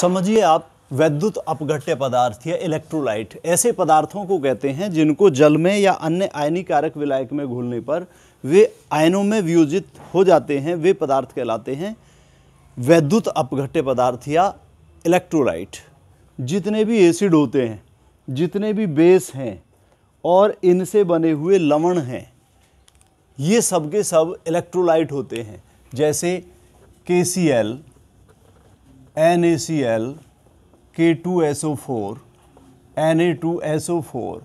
समझिए आप वैद्युत अपघट्य पदार्थ या इलेक्ट्रोलाइट ऐसे पदार्थों को कहते हैं जिनको जल में या अन्य आयनी कारक विलायक में घुलने पर वे आयनों में वियोजित हो जाते हैं वे पदार्थ कहलाते हैं वैद्युत अपघट्य पदार्थ या इलेक्ट्रोलाइट जितने भी एसिड होते हैं जितने भी बेस हैं और इनसे बने हुए लवण हैं ये सब के सब इलेक्ट्रोलाइट होते हैं जैसे के C L NaCl, K2SO4, Na2SO4,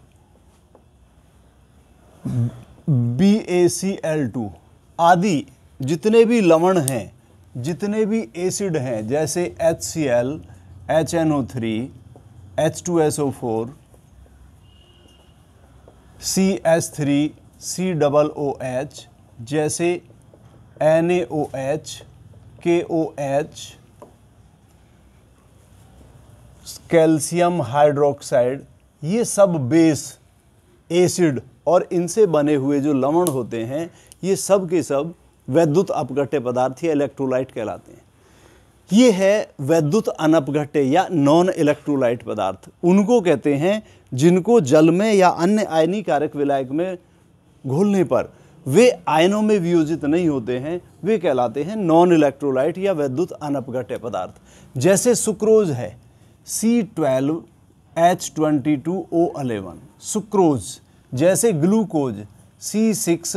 BaCl2 आदि जितने भी लवण हैं जितने भी एसिड हैं जैसे HCl, HNO3, H2SO4, CS3, COOH जैसे NaOH, KOH, कैल्शियम हाइड्रोक्साइड ये सब बेस एसिड और इनसे बने हुए जो लवण होते हैं ये सब के सब वैद्युत अपघट्य पदार्थ या इलेक्ट्रोलाइट कहलाते हैं ये है वैद्युत अनपघट्य या नॉन इलेक्ट्रोलाइट पदार्थ उनको कहते हैं जिनको जल में या अन्य आयनी कारक विलायक में घोलने पर वे आयनों में वियोजित नहीं होते हैं वे कहलाते हैं नॉन इलेक्ट्रोलाइट या वैद्युत अनपघट्य पदार्थ जैसे सुक्रोज है C twelve H twenty two O eleven sucrose जैसे glucose C six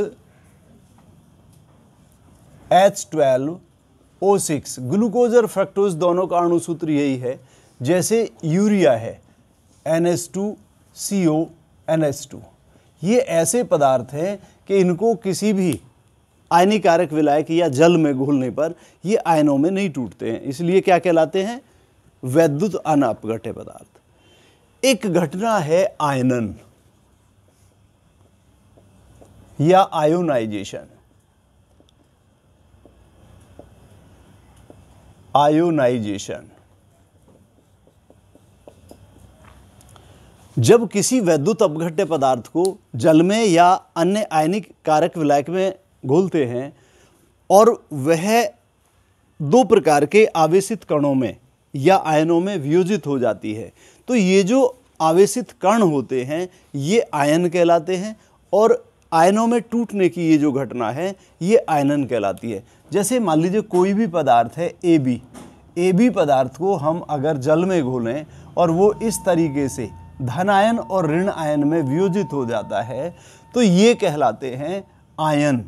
H twelve O six glucose और फ्रक्टोज दोनों का अणुसूत्र यही है जैसे यूरिया है N S two C O N S two ये ऐसे पदार्थ हैं कि इनको किसी भी आयनिकारक विलायक या जल में घोलने पर ये आयनों में नहीं टूटते हैं इसलिए क्या कहलाते हैं वैद्युत अपघट्य पदार्थ एक घटना है आयनन या आयोनाइजेशन आयोनाइजेशन जब किसी वैद्युत अपघट्य पदार्थ को जल में या अन्य आयनिक कारक विलायक में घोलते हैं और वह दो प्रकार के आवेशित कणों में या आयनों में वियोजित हो जाती है तो ये जो आवेशित कण होते हैं ये आयन कहलाते हैं और आयनों में टूटने की ये जो घटना है ये आयनन कहलाती है जैसे मान लीजिए कोई भी पदार्थ है ए बी ए बी पदार्थ को हम अगर जल में घोलें और वो इस तरीके से धनायन और ऋण आयन में वियोजित हो जाता है तो ये कहलाते हैं आयन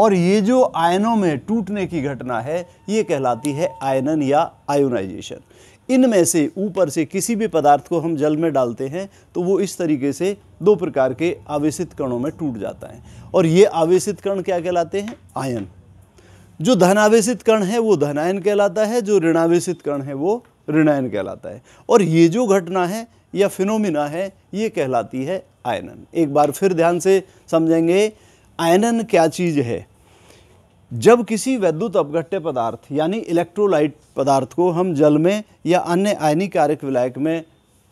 और ये जो आयनों में टूटने की घटना है ये कहलाती है आयनन या आयोनाइजेशन इनमें से ऊपर से किसी भी पदार्थ को हम जल में डालते हैं तो वो इस तरीके से दो प्रकार के आवेशित कणों में टूट जाता है और ये आवेशित कण क्या कहलाते हैं आयन जो धनावेशित कण है वो धनायन कहलाता है जो ऋणावेशित कण है वो ऋणायन कहलाता है और ये जो घटना है या फिनोमिना है ये कहलाती है आयनन एक बार फिर ध्यान से समझेंगे आयनन क्या चीज़ है जब किसी वैद्युत अपघट्य पदार्थ यानी इलेक्ट्रोलाइट पदार्थ को हम जल में या अन्य आयनी कारक विलायक में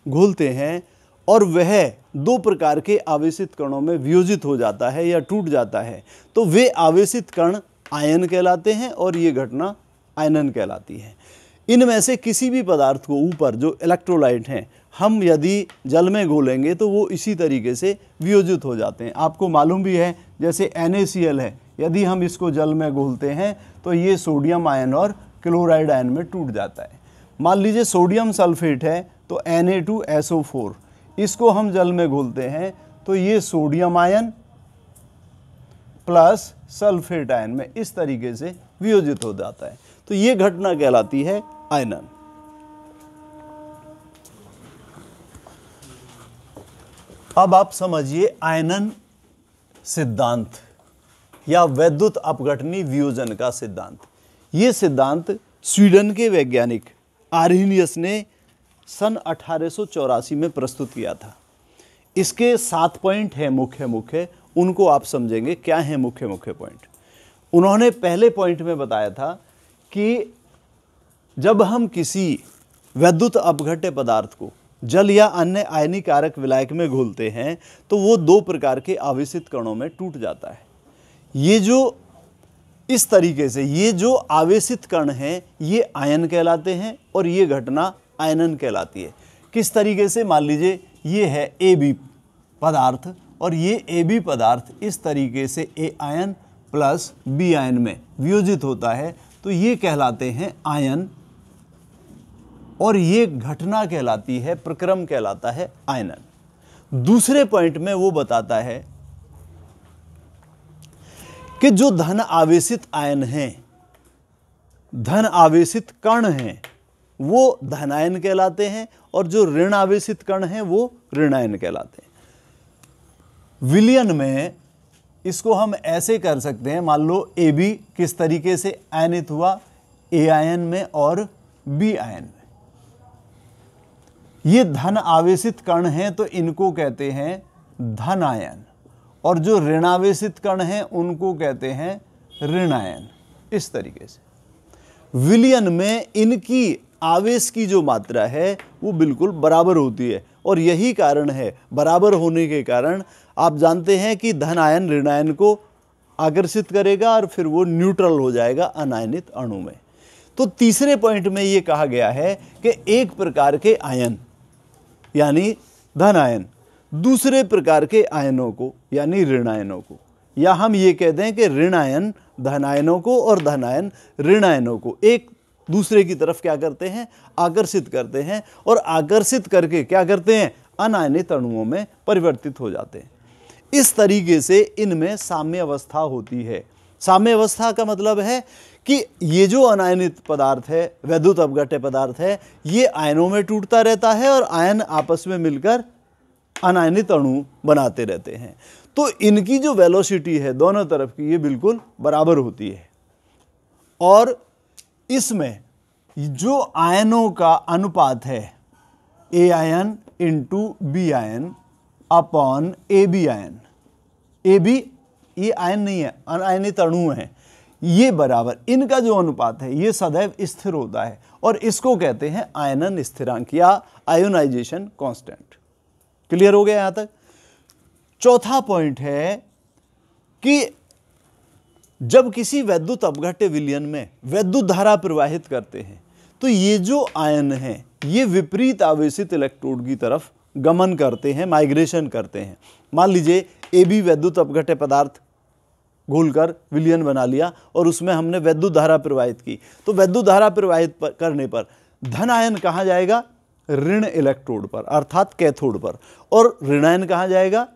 घोलते हैं और वह दो प्रकार के आवेशित कणों में वियोजित हो जाता है या टूट जाता है तो वे आवेशित कण आयन कहलाते हैं और ये घटना आयनन कहलाती है इनमें से किसी भी पदार्थ को ऊपर जो इलेक्ट्रोलाइट हैं हम यदि जल में घोलेंगे तो वो इसी तरीके से वियोजित हो जाते हैं आपको मालूम भी है जैसे एन है यदि हम इसको जल में घोलते हैं तो ये सोडियम आयन और क्लोराइड आयन में टूट जाता है मान लीजिए सोडियम सल्फेट है तो Na2SO4 इसको हम जल में घोलते हैं तो ये sodium ion plus sulphate ion में इस तरीके से वियोजित हो जाता है तो ये घटना कहलाती है आयनन अब आप समझिए आयनन सिद्धांत या वैद्युत अपघटनी वियोजन का सिद्धांत ये सिद्धांत स्वीडन के वैज्ञानिक आरहिनियस ने सन अठारह में प्रस्तुत किया था इसके सात पॉइंट हैं मुख्य मुख्य उनको आप समझेंगे क्या हैं मुख्य मुख्य पॉइंट उन्होंने पहले पॉइंट में बताया था कि जब हम किसी वैद्युत अपघट्य पदार्थ को जल या अन्य आयनी कारक विलायक में घुलते हैं तो वो दो प्रकार के आवेशित कणों में टूट जाता है ये जो इस तरीके से ये जो आवेशित कण हैं ये आयन कहलाते हैं और ये घटना आयनन कहलाती है किस तरीके से मान लीजिए ये है ए बी पदार्थ और ये ए बी पदार्थ इस तरीके से A ion plus B ion में वियोजित होता है तो ये कहलाते हैं आयन और ये घटना कहलाती है प्रक्रम कहलाता है आयनन दूसरे पॉइंट में वो बताता है कि जो धन आवेशित आयन है धन आवेशित कण है वो धनायन कहलाते हैं और जो ऋण आवेशित कण है वो ऋणायन कहलाते हैं विलियन में इसको हम ऐसे कर सकते हैं मान लो ए बी किस तरीके से आयनित हुआ ए आयन में और बी आयन ये धन आवेशित कण हैं तो इनको कहते हैं धन आयन और जो ऋणावेशित कण हैं उनको कहते हैं ऋणायन इस तरीके से विलियन में इनकी आवेश की जो मात्रा है वो बिल्कुल बराबर होती है और यही कारण है बराबर होने के कारण आप जानते हैं कि धन आयन ऋणायन को आकर्षित करेगा और फिर वो न्यूट्रल हो जाएगा अनायनित अणु में तो तीसरे पॉइंट में ये कहा गया है कि एक प्रकार के आयन यानी धन आयन दूसरे प्रकार के आयनों को यानी ऋण आयनों को या हम ये कह दें कि ऋण आयन धन आयनों को और धन आयन ऋण आयनों को एक दूसरे की तरफ क्या करते हैं आकर्षित करते हैं और आकर्षित करके क्या करते हैं अनायनित अणुओं में परिवर्तित हो जाते हैं इस तरीके से इनमें साम्य अवस्था होती है साम्य अवस्था का मतलब है कि ये जो अनायनित पदार्थ है वैद्युत अवगट्य पदार्थ है ये आयनों में टूटता रहता है और आयन आपस में मिलकर अनायनित अणु बनाते रहते हैं तो इनकी जो वेलोसिटी है दोनों तरफ की ये बिल्कुल बराबर होती है और इसमें जो आयनों का अनुपात है A ion into B ion upon A B ion A B ये आयन नहीं है अनायनित अणु है ये बराबर इनका जो अनुपात है ये सदैव स्थिर होता है और इसको कहते हैं आयनन स्थिरांक या आयोनाइजेशन कांस्टेंट क्लियर हो गया यहां तक चौथा पॉइंट है कि जब किसी वैद्युत अपघट्य विलयन में वैद्युत धारा प्रवाहित करते हैं तो ये जो आयन है ये विपरीत आवेशित इलेक्ट्रोड की तरफ गमन करते हैं माइग्रेशन करते हैं मान लीजिए ए बी वैद्युत अपघट्य पदार्थ घूल कर विलियन बना लिया और उसमें हमने वैद्युत धारा प्रवाहित की तो वैद्युत धारा प्रवाहित करने पर धन आयन कहाँ जाएगा ऋण इलेक्ट्रोड पर अर्थात कैथोड पर और ऋणायन कहाँ जाएगा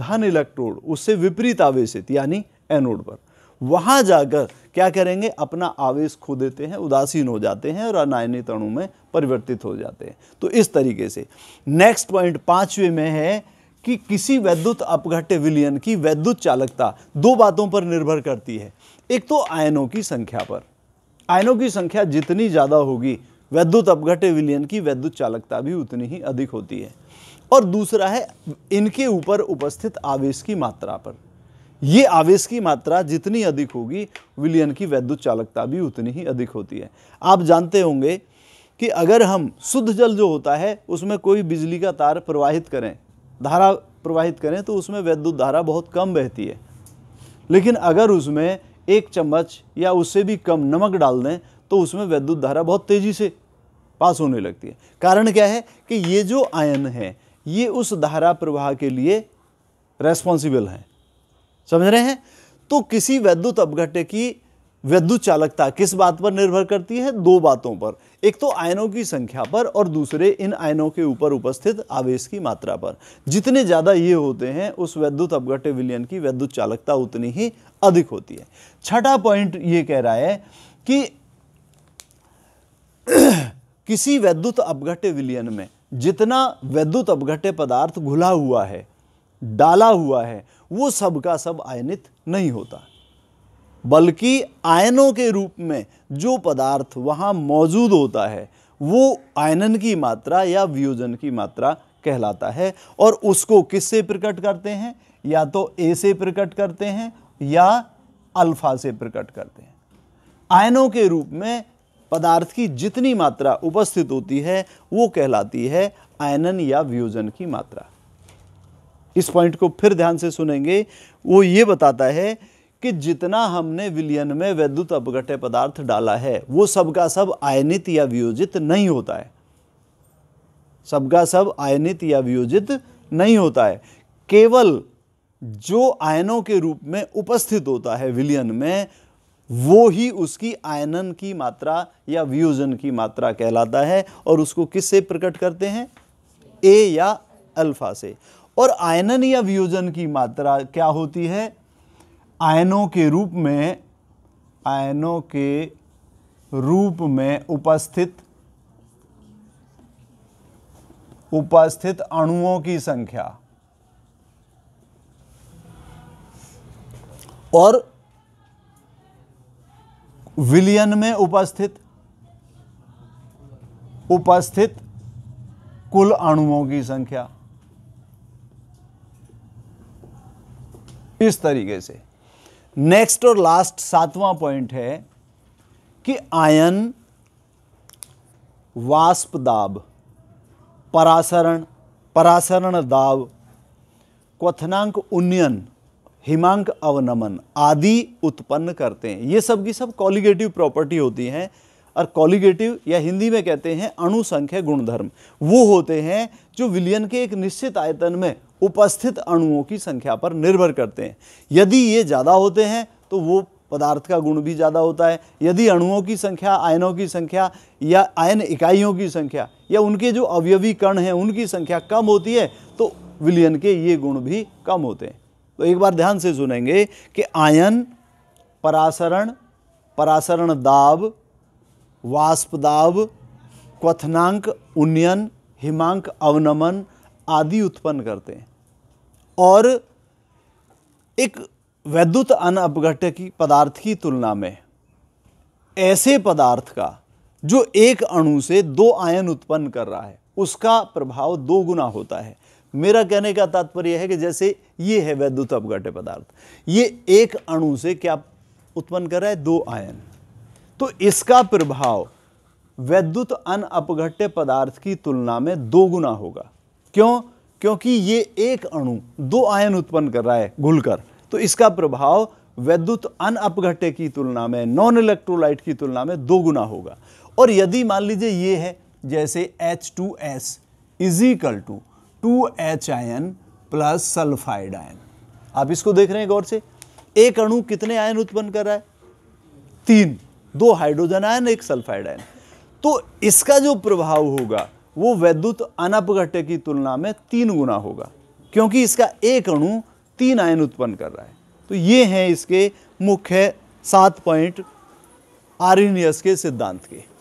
धन इलेक्ट्रोड उससे विपरीत आवेशित यानी एनोड पर वहाँ जाकर क्या करेंगे अपना आवेश खो देते हैं उदासीन हो जाते हैं और अनायनी तणु में परिवर्तित हो जाते हैं तो इस तरीके से नेक्स्ट पॉइंट पाँचवें में है कि किसी वैद्युत अपघट्य विलयन की वैद्युत चालकता दो बातों पर निर्भर करती है एक तो आयनों की संख्या पर आयनों की संख्या जितनी ज़्यादा होगी वैद्युत अपघट्य विलयन की वैद्युत चालकता भी उतनी ही अधिक होती है और दूसरा है इनके ऊपर उपस्थित आवेश की मात्रा पर ये आवेश की मात्रा जितनी अधिक होगी विलयन की वैद्युत चालकता भी उतनी ही अधिक होती है आप जानते होंगे कि अगर हम शुद्ध जल जो होता है उसमें कोई बिजली का तार प्रवाहित करें धारा प्रवाहित करें तो उसमें वैद्युत धारा बहुत कम बहती है लेकिन अगर उसमें एक चम्मच या उससे भी कम नमक डाल दें तो उसमें वैद्युत धारा बहुत तेज़ी से पास होने लगती है कारण क्या है कि ये जो आयन है ये उस धारा प्रवाह के लिए रेस्पॉन्सिबल हैं समझ रहे हैं तो किसी वैद्युत अपघट्य की वैद्युत चालकता किस बात पर निर्भर करती है दो बातों पर एक तो आयनों की संख्या पर और दूसरे इन आयनों के ऊपर उपस्थित आवेश की मात्रा पर जितने ज़्यादा ये होते हैं उस वैद्युत अपघट्य विलियन की वैद्युत चालकता उतनी ही अधिक होती है छठा पॉइंट ये कह रहा है कि किसी वैद्युत अपघट्य विलियन में जितना वैद्युत अपघट्य पदार्थ घुला हुआ है डाला हुआ है वो सब का सब आयनित नहीं होता बल्कि आयनों के रूप में जो पदार्थ वहाँ मौजूद होता है वो आयनन की मात्रा या वियोजन की मात्रा कहलाता है और उसको किससे प्रकट करते हैं या तो ए से प्रकट करते हैं या अल्फा से प्रकट करते हैं आयनों के रूप में पदार्थ की जितनी मात्रा उपस्थित होती है वो कहलाती है आयनन या वियोजन की मात्रा इस पॉइंट को फिर ध्यान से सुनेंगे वो ये बताता है कि जितना हमने विलियन में वैद्युत अपघट्य पदार्थ डाला है वो सबका सब आयनित या वियोजित नहीं होता है सबका सब आयनित या वियोजित नहीं होता है केवल जो आयनों के रूप में उपस्थित होता है विलियन में वो ही उसकी आयनन की मात्रा या वियोजन की मात्रा कहलाता है और उसको किससे प्रकट करते हैं ए या अल्फा से और आयनन या वियोजन की मात्रा क्या होती है आयनों के रूप में आयनों के रूप में उपस्थित उपस्थित अणुओं की संख्या और विलियन में उपस्थित उपस्थित कुल अणुओं की संख्या इस तरीके से नेक्स्ट और लास्ट सातवां पॉइंट है कि आयन वाष्प दाब परासरण परासरण दाब क्वथनांक उन्नयन हिमांक अवनमन आदि उत्पन्न करते हैं ये सब की सब कॉलिगेटिव प्रॉपर्टी होती हैं और कॉलिगेटिव या हिंदी में कहते हैं अणुसंख्य गुणधर्म वो होते हैं जो विलियन के एक निश्चित आयतन में उपस्थित अणुओं की संख्या पर निर्भर करते हैं यदि ये ज़्यादा होते हैं तो वो पदार्थ का गुण भी ज़्यादा होता है यदि अणुओं की संख्या आयनों की संख्या या आयन इकाइयों की संख्या या उनके जो अवयवी कण हैं उनकी संख्या कम होती है तो विलियन के ये गुण भी कम होते हैं तो एक बार ध्यान से सुनेंगे कि आयन परासरण परासरण दाब वाष्प दाब क्वथनांक उन्नयन हिमांक अवनमन आदि उत्पन्न करते हैं और एक वैद्युत अन की पदार्थ की तुलना में ऐसे पदार्थ का जो एक अणु से दो आयन उत्पन्न कर रहा है उसका प्रभाव दो गुना होता है मेरा कहने का तात्पर्य है कि जैसे ये है वैद्युत अपघट्य पदार्थ ये एक अणु से क्या उत्पन्न कर रहा है दो आयन तो इसका प्रभाव वैद्युत अनअपघट्य पदार्थ की तुलना में दो गुना होगा क्यों क्योंकि ये एक अणु दो आयन उत्पन्न कर रहा है घुलकर तो इसका प्रभाव वैद्युत अन अपघटे की तुलना में नॉन इलेक्ट्रोलाइट की तुलना में दो गुना होगा और यदि मान लीजिए ये है जैसे H two S equal to two H ion plus sulphide ion आप इसको देख रहे हैं गौर से एक अणु कितने आयन उत्पन्न कर रहा है तीन दो हाइड्रोजन आयन एक सल्फाइड आयन तो इसका जो प्रभाव होगा वो वैद्युत अनपघट्य की तुलना में तीन गुना होगा क्योंकि इसका एक अणु तीन आयन उत्पन्न कर रहा है तो ये हैं इसके मुख्य सात पॉइंट आरिनियस के सिद्धांत के